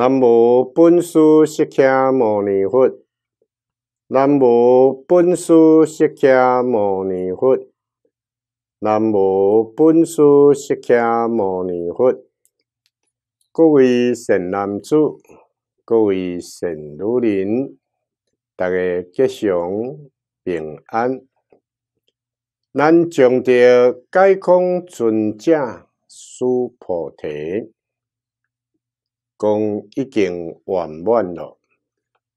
南无本师释迦牟尼佛，南无本师释迦牟尼佛，南无本师释迦牟尼佛。各位善男子，各位善女人，大家吉祥平安。咱讲到解空尊者，释菩提。讲已经圆满了。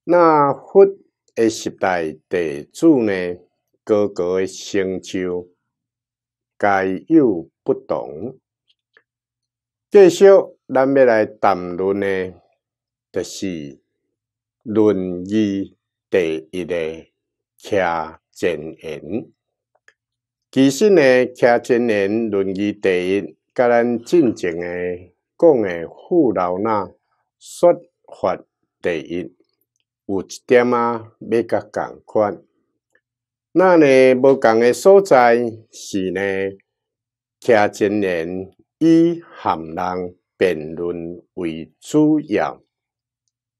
那佛的时代地主呢，各个的成就，皆有不同。继续，咱要来谈论呢，就是论语第一的卡前言。其实呢，卡前言论语第一，甲咱正正诶。讲诶，护老人说法第一有一点啊，要甲共款。那呢，无共诶所在是呢，倚真人以含人辩论为主要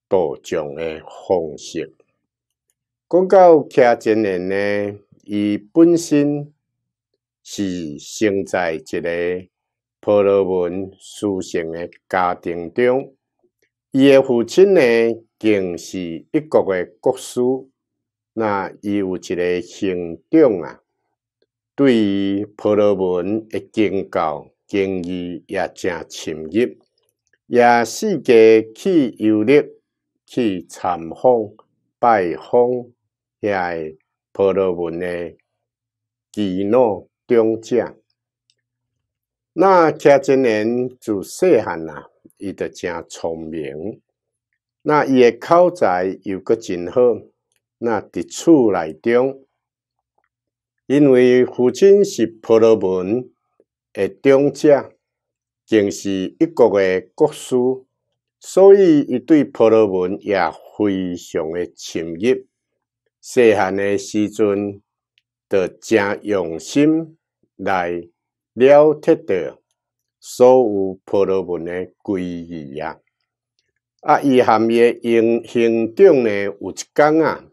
道讲诶方式。讲到倚真人呢，伊本身是生在一个。婆罗门苏醒的家庭中，伊的父亲呢，竟是一国的国师，那伊有一个行长啊，对于婆罗门的宗教、敬意也正深入，也四界去游历、去参访、拜访遐婆罗门的基诺中者。那家真人自细汉呐，伊就真聪明。那伊诶口才又阁真好。那伫厝内中，因为父亲是婆罗门诶长者，正是一国诶国师，所以伊对婆罗门也非常的深热。细汉诶时阵，就真用心来。了，佚的所有婆罗门的规矩啊。啊，伊含伊行行长呢有一天啊，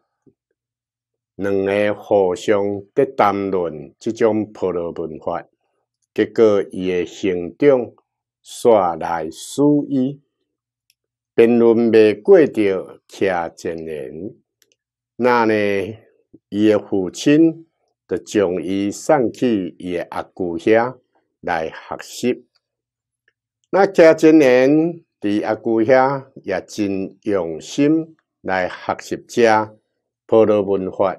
两个互相在谈论即种婆罗门法，结果伊的行长煞来疏伊。辩论未过着，恰真人，那呢，伊诶父亲。就将伊送去伊诶阿姑遐来学习，那家真年伫阿姑遐也真用心来学习遮普罗文化。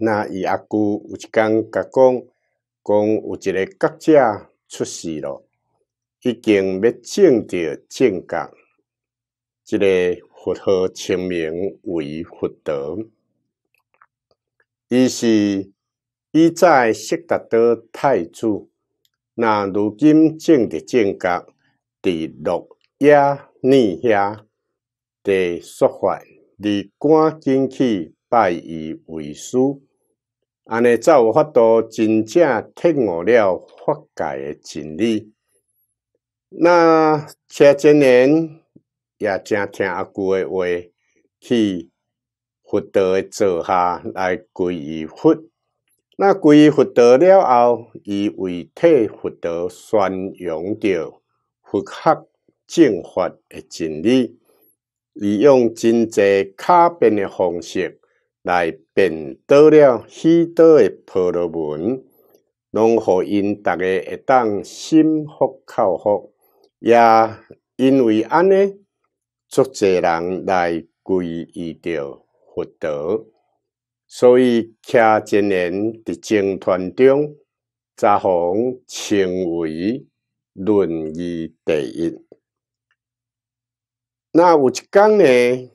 那伊阿姑有一天甲讲，讲有一个家者出事咯，已经要进着正港，即个佛号清明为佛德。于是，伊在悉达多太子那如今正的正觉伫六夜念下得说法，尔赶紧去拜伊为师，安尼才有法度真正体悟了法界诶真理。那车前言也正听阿古诶话去。佛陀的坐下来皈依佛，那皈依佛陀了后，以体佛陀宣扬着佛学正法的真理，利用真济卡变的方式，来变倒了许多的婆罗门，拢互因逐个会当心服口服，也因为安尼，足济人来皈依着。所以倚真人伫军团中，才互称为论语第一。那有一天呢？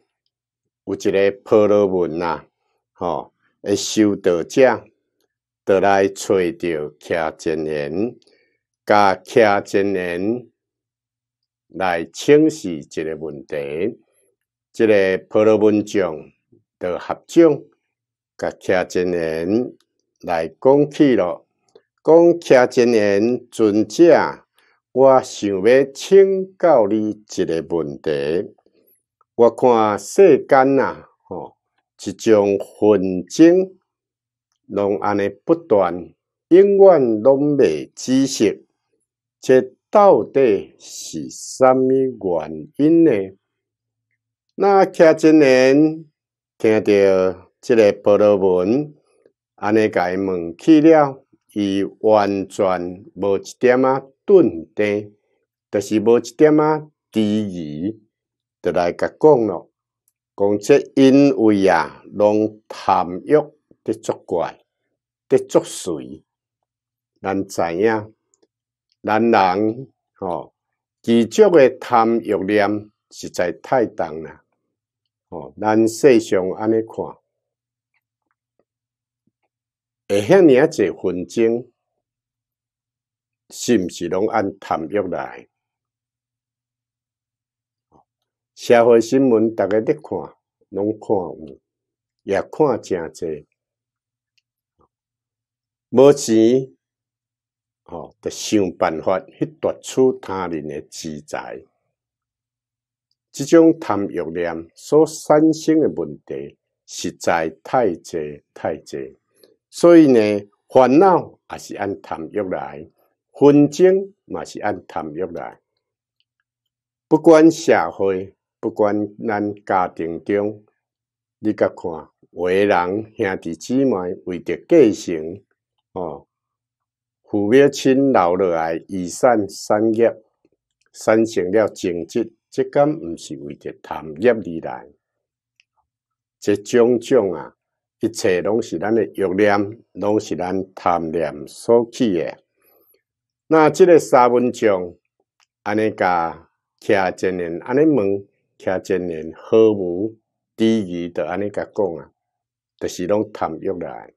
有一个婆罗门呐，吼，诶，修道者，倒来揣着倚真人，甲倚真人来清洗一个问题，即个婆罗门将的合掌，甲卡真人来讲起咯，讲卡真人尊者，我想要请教你一个问题。我看世间啊，吼，一种纷争，拢安尼不断，永远拢袂止息，即到底是啥物原因呢？那卡真人？听着这个波罗门尼甲伊问起了，伊完全无一点仔顿定，就是无一点仔质疑，就来甲讲咯。讲这因为啊，拢贪欲的作怪，的作祟。咱知影，人人吼，执着诶贪欲念实在太重啦。哦，咱世上安尼看，会赫尔啊？侪纷争，是毋是拢按贪欲来？社会新闻，逐个伫看，拢看有，也看真侪。无钱，哦，得想办法去夺取他人的钱财。即种贪欲念所产生诶问题实在太侪太侪，所以呢，烦恼也是按贪欲来，纷争嘛是按贪欲来。不管社会，不管咱家庭中，你甲看，为人兄弟姊妹为着继承，哦，父母亲留落来遗产产业，产生了争执。这敢毋是为着贪欲而来，这种种啊，一切拢是咱的欲念，拢是咱贪念所起的。那即个三文众，安尼甲徛前人，安尼问徛前人何无第一的安尼甲讲啊，都是拢贪欲来。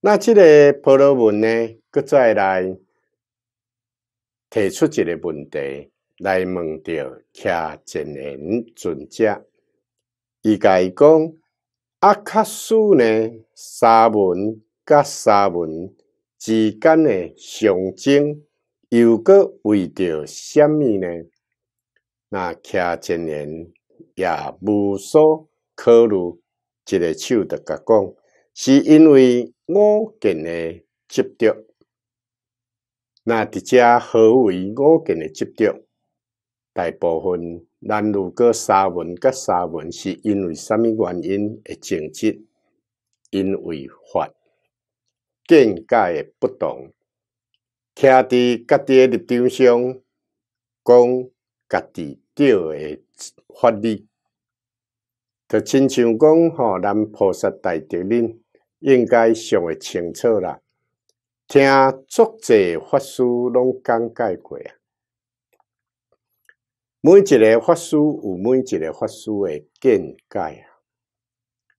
那即个婆罗门呢，佫再来提出一个问题。来问着，倚真人尊者，伊伊讲阿卡苏呢，沙门甲沙门之间诶，象征，又搁为着啥物呢？那倚真人也无所考虑，一个手的甲讲，是因为五根的执着。那伫遮何为五根的执着？大部分，咱如果三问甲三问，是因为啥物原因而争执？因为法见解不同，徛伫家己立场上，讲家己对诶法律，著亲像讲吼，咱菩萨大德恁应该上会清楚啦，听足者法师拢讲解过啊。每一个法师有每一个法师的见解啊，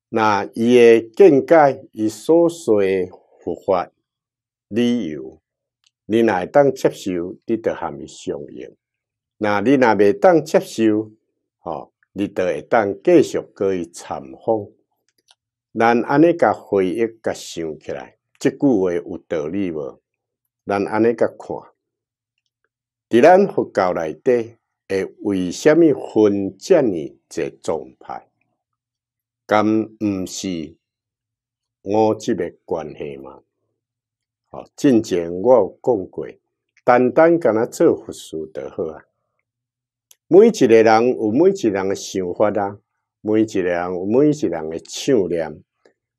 那伊的见解与所说嘅佛法，理由，你若会当接受，你就含相应；，那你若未当接受，哦，你著会当继续可以参访。咱安尼甲回忆，甲想起来，即句话有道理无？咱安尼甲看，伫咱佛教内底。为虾米分遮尔一状派？甘毋是我即个关系吗？哦，进前我有讲过，单单甲咱做佛事著好啊。每一个人有每一人诶想法啊，每一人有每一人诶想念。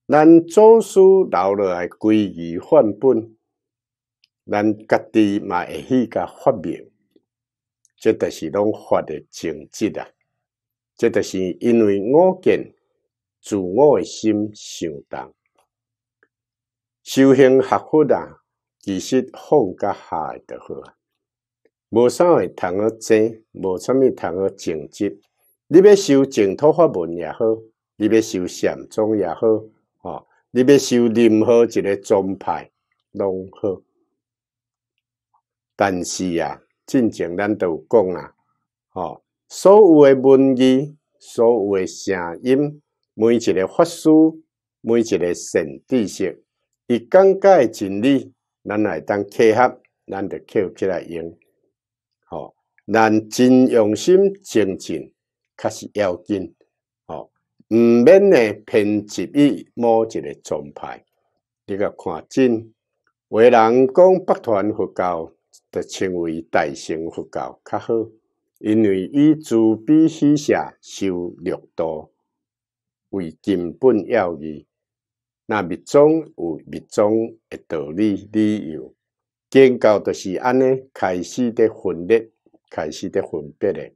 咱祖师留落来规矩范本，咱家己嘛会去甲发明。这都是拢发的正知啊！这都是因为我见自我的心相当修行学佛啊，其实放甲下著好啊，无啥会通个正，无啥物通个正知，你要修净土法门也好，你要修禅宗也好，吼，你要修任何一个宗派拢好，但是啊。进前咱都讲啊，吼，所有诶文字，所有诶声音，每一个法师，每一个神知识，伊讲解真理，咱来当契合，咱就扣起来用，吼，咱真用心精进，确实要紧，吼，毋免诶偏执于某一个宗派，你甲看真，有人讲北传佛教。的称为大乘佛教较好，因为以自悲施舍修六道为根本要义，那密宗有密宗的道理理由，建教就是安尼开始的分裂，开始的分别的。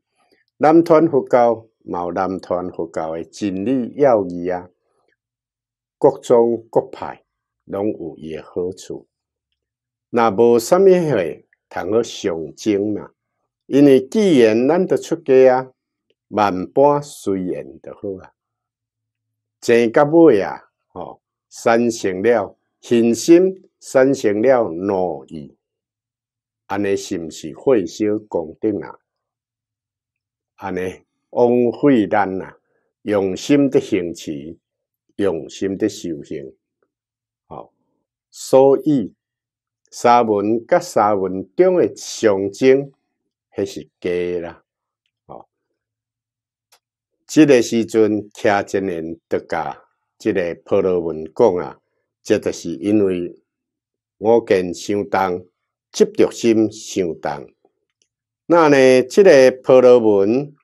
南传佛教、毛南传佛教的真理要义啊，各种各派拢有伊的好处，那无什么货。通而上进嘛。因为既然咱得出家啊，万般随缘就好啊。前甲尾啊，吼，产成了信心，产成了怒意，安尼是毋是慧修功德啊？安尼，枉费咱啊，用心的行持，用心的修行，哦，所以。三文甲三文中的上征，迄是假啦！哦，这个时阵，倚真人得甲即个婆罗门讲啊，这著是因为我跟伤重，执着心伤重。那呢，这个婆罗门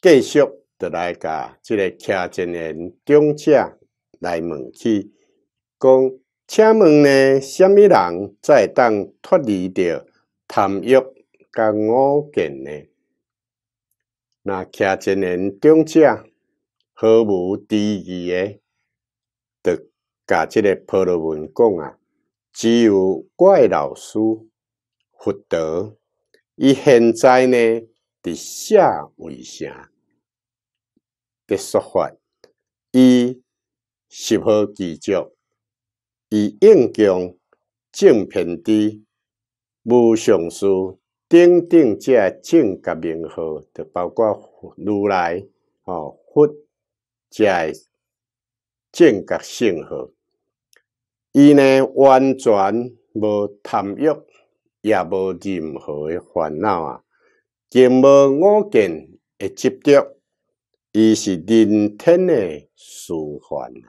继续著来甲即个倚真人中者来问去讲。请问呢，虾米人在当脱离着贪欲、甲五见呢？那倚真人中者，毫无知意诶，得甲即个婆罗门讲啊，只有怪老师福德，伊现在呢，伫下为下，诶说法，伊如好记较？以应供、正品、地、无上师等等这正觉名号，就包括如来佛这正觉圣号。伊呢完全无贪欲，也无任何的烦恼啊，更无五见的执着。伊是人天的循环啊，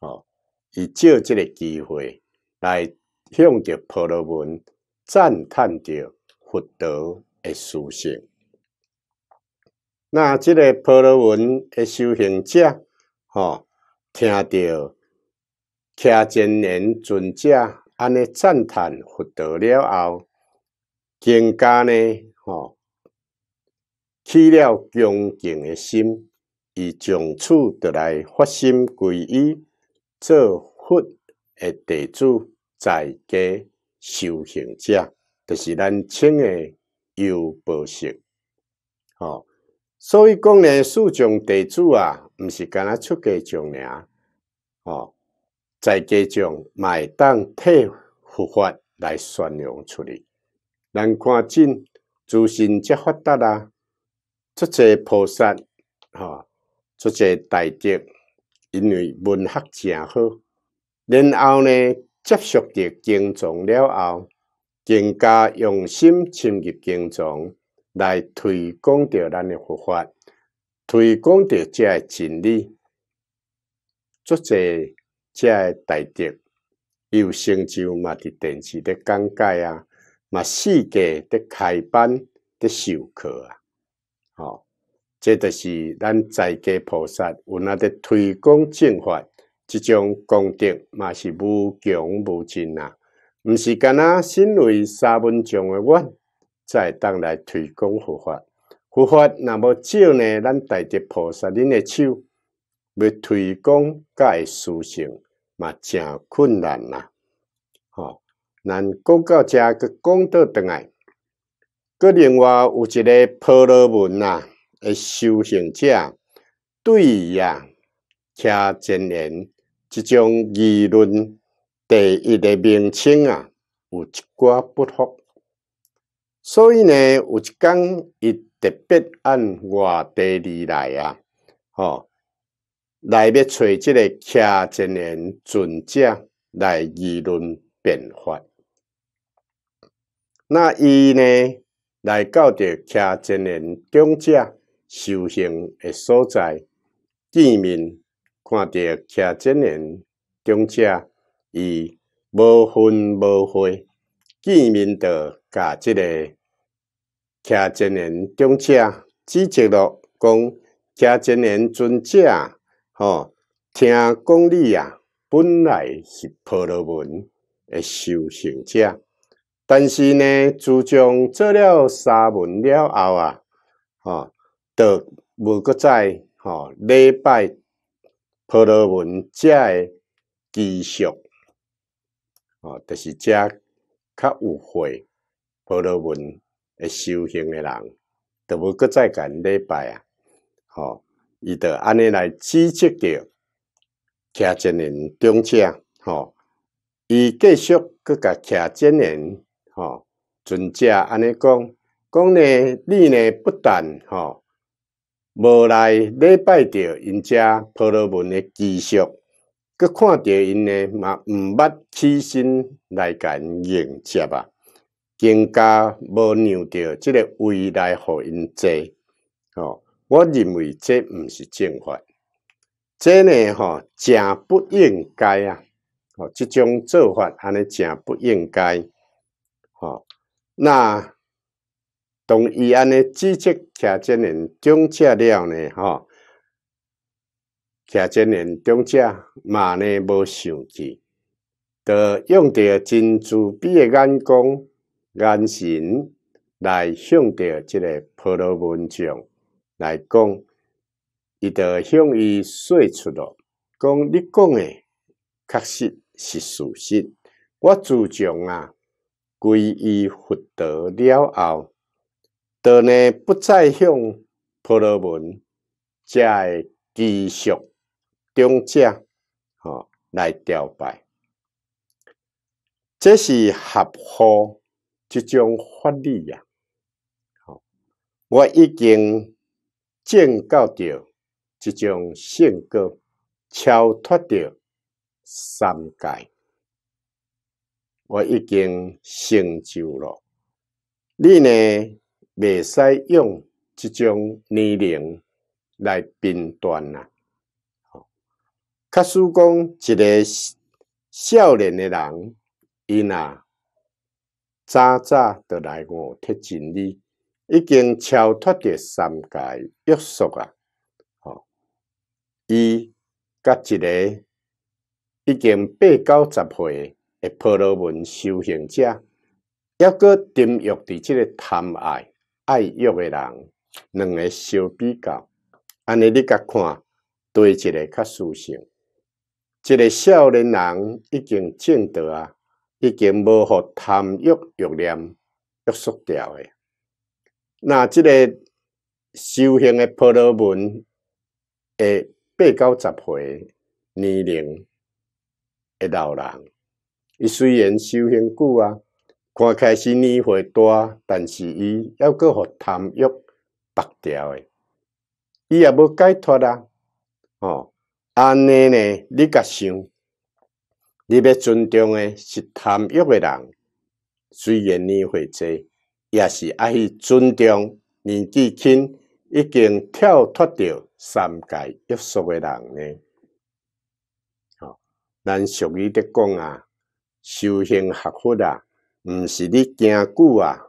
哦。以借这个机会来向着婆罗门赞叹着佛陀的殊胜。那这个婆罗门的修行者，吼，听到卡真言尊者安尼赞叹佛陀了后，更加呢，吼，起了恭敬的心，以从此得来发心皈依。做佛诶，地主在家修行者，就是咱称诶有报相。吼，所以讲咧，四种地主啊，毋是干那出家种尔，吼，再给种买当替佛法来宣扬出去。咱看真，自信真发达啊，做些菩萨，吼，做些大德。因为文学正好，然后呢，接触着敬重了后，更加用心、深入敬重，来推广着咱的佛法，推广着遮系真理，作者遮系大德，有成就，嘛伫电视咧讲解啊，嘛世界咧开班、在授课啊。这就是咱在家菩萨有那的推广正法，这种功德嘛是无穷无尽呐。毋是干那身为沙门众的我，在当来推广佛法，佛法那么少呢，咱带着菩萨恁的手，要推广该事情嘛正困难呐。吼，咱讲到遮个讲倒倒来。个另外有一个婆罗门呐。诶，修行者对呀，倚真言即种议论第一诶名称啊，有一寡不服，所以呢，有一天伊特别按外地而来啊，吼，来要找即个倚真言尊者来议论辩法。那伊呢，来到着倚真言中者。修行的所在，见面看到徛旃人中者，伊无分无会见面的甲即个徛旃人中者指绝了，讲徛旃人尊者吼，听讲你啊本来是婆罗门的修行者，但是呢，自从做了沙门了后啊，吼。得无个再吼礼拜，婆罗门遮嘅继续，吼就是遮较有慧婆罗门嘅修行嘅人，都无个在干礼拜啊，吼伊得安尼来支持着虔诚人中者，吼伊继续佮甲虔诚人，吼尊者安尼讲，讲呢你呢不但吼。无来礼拜着因遮婆罗门的积习，阁看着因呢，嘛毋捌起身来感迎接啊，更加无让着即个未来，互因坐。哦，我认为这毋是正法，这呢，吼，真不应该啊！哦，即种做法安尼正不应该。哦，那。从伊安尼知识假正人中加了呢，吼，假正人中加嘛呢无想起，著用着真慈悲诶眼光、眼神来向着即个《婆罗门经》来讲，伊著向伊说出咯，讲你讲诶确实是事实。我自从啊皈依佛道了后，的呢，不再向婆罗门家的积蓄、定价哦、来调拜，这是合乎即种法理啊。哦，我已经证到着即种性格超脱着三界，我已经成就了。你呢？袂使用即种年龄来判断呐。假使讲一个少年诶人，伊若早早就来我贴近你，已经超脱着三界约束啊！吼，伊甲一个已经八九十岁诶婆罗门修行者，抑过沉欲伫即个贪爱。爱约诶人，两个相比较，安尼你甲看，对一个较舒适。一个少年人已经正德啊，已经无互贪欲欲念约束掉诶。那即个修行诶婆罗门，诶八九十岁年龄诶老人，伊虽然修行久啊。看，开始年岁大，但是伊犹阁互贪欲拔掉诶，伊也无解脱啊！哦，安尼呢？你甲想，你要尊重诶是贪欲诶人，虽然年岁侪，也是爱去尊重年纪轻已经跳脱着三界约束诶人呢。哦，咱俗语得讲啊，修行学佛啊。毋是你惊久啊？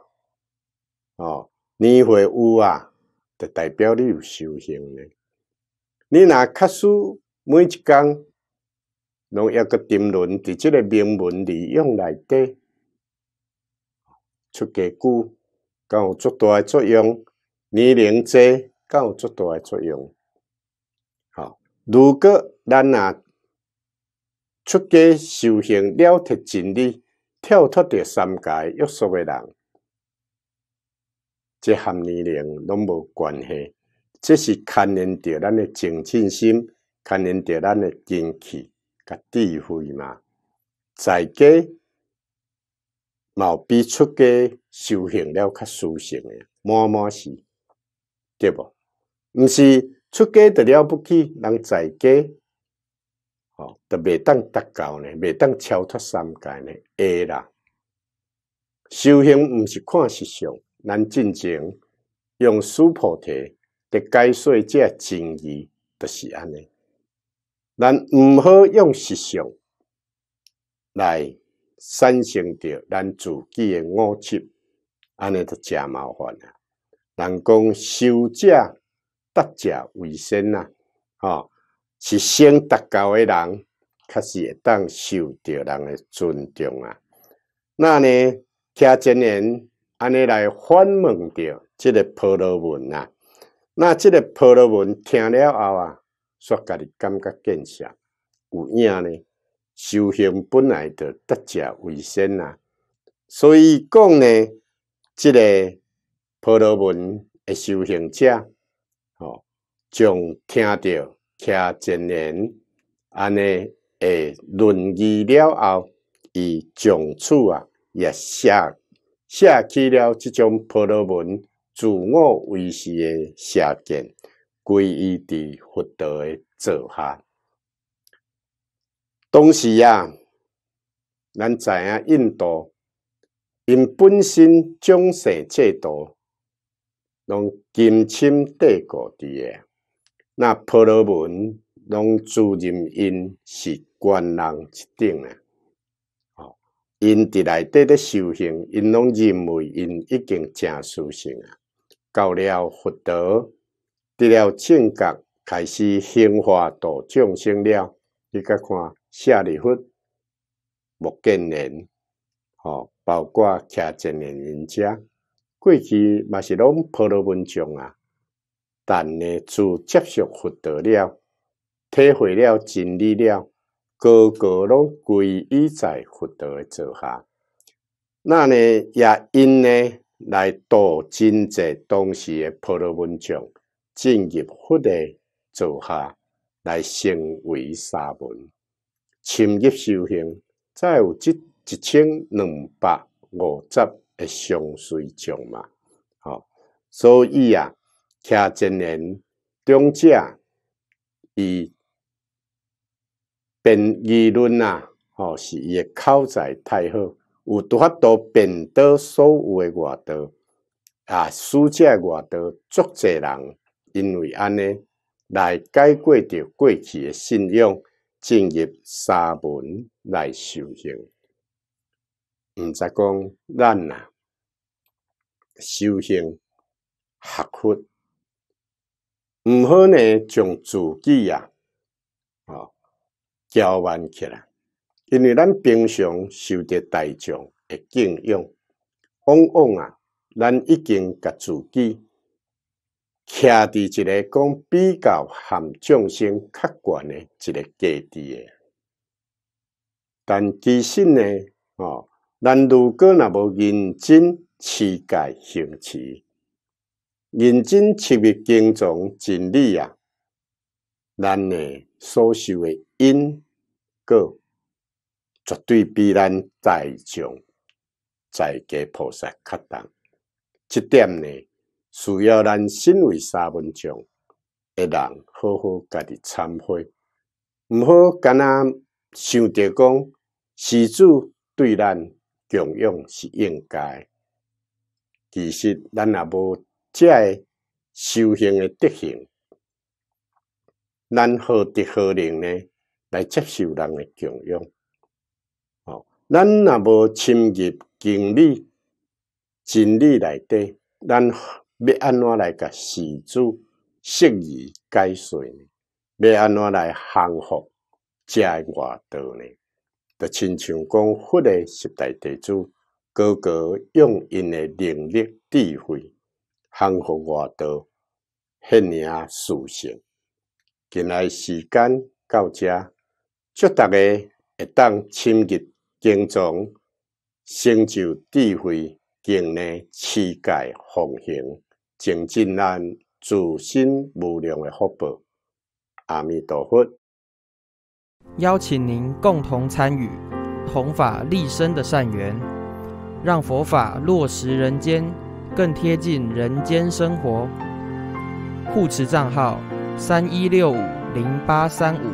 哦，年岁有啊，就代表你有修行呢。你若确实每一工拢抑个沉沦伫即个名门里用内底，出家久，够有足大诶作用；年龄者，够有足大诶作用。好，如果咱若出家修行了提真理。跳脱着三界约束诶人，即和年龄拢无关系。即是牵连着咱诶情、信心，牵连着咱诶精气甲智慧嘛。在家，冇比出家修行了较舒适诶，满满是，对无？毋是出家得了不起，人在家。都未当达到呢，未当超脱三界呢，会啦。修行毋是看实相，咱进前用素菩提得解说这真义，就是安尼。咱毋好用实相来产生着咱自己嘅恶习，安尼就真麻烦啊。人讲修者得者为生呐，啊。是先得到诶人，确实当受到人诶尊重啊。那呢，加真人安尼来反问着即个婆罗门啊。那即个婆罗门听了后啊，煞家己感觉见想有影呢。修行本来的德者为先啊。所以讲呢，即个婆罗门诶修行者，吼，从听着。卡真言，安尼，诶，论议了后，伊从此啊，也下下起了即种婆罗门自我维持诶下见，皈依伫佛陀诶坐下。当时啊，咱知影印度因本身种姓制度，拢根深蒂固伫诶。那婆罗门拢自认因是官人一顶啊，因伫内底咧修行，因拢认为因已经真修行啊，到了佛德得了正觉，开始兴化道众生了。你甲看舍利弗、目建年，好，包括骑前人人家过去嘛是拢婆罗门种啊。但呢，自接受佛得了，体会了，真理了，个个拢归依在佛陀座下。那呢，也因呢来度真济当时诶婆罗门众，进入佛诶座下，来成为沙门，深入修行，再有即一千两百五十的上水众嘛。好，所以啊。卡真人中者以辩议论啊，哦，是诶口才太好，有法度辩到所有诶外道啊，书者外道足侪人，因为安尼来解决着过去诶信仰，进入三门来修行。毋则讲咱啊，修行学佛。毋好呢，将自己啊，哦，交换起来。因为咱平常受着大众的敬仰，往往啊，咱已经甲自己徛伫一个讲比较含重心较悬的一个阶梯诶。但其实呢，哦，咱如果若无认真持戒行持，认真切密经藏真理啊，咱诶所受诶因果，绝对比咱在种在家菩萨较重。这点呢，需要咱身为三分钟诶人，好好家己忏悔，毋好干那想着讲，施主对咱供养是应该，其实咱也无。即个修行诶德行，咱何德何能呢？来接受人诶供养？哦，咱若无深入经历、经历内底，咱要安怎来甲施主适宜解说呢？要安怎来降服遮诶外道呢？就亲像讲佛诶十大弟子，哥哥，用因诶能力、智慧。含糊外多，迄领属性，近来时间到遮，祝大家会当亲入经藏，成就智慧，经内世界奉行增进咱自身无量的福报。阿弥陀佛。邀请您共同参与，弘法利生的善缘，让佛法落实人间。更贴近人间生活。护持账号三一六五零八三五，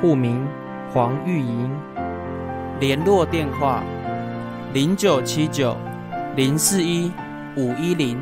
户名黄玉莹，联络电话零九七九零四一五一零。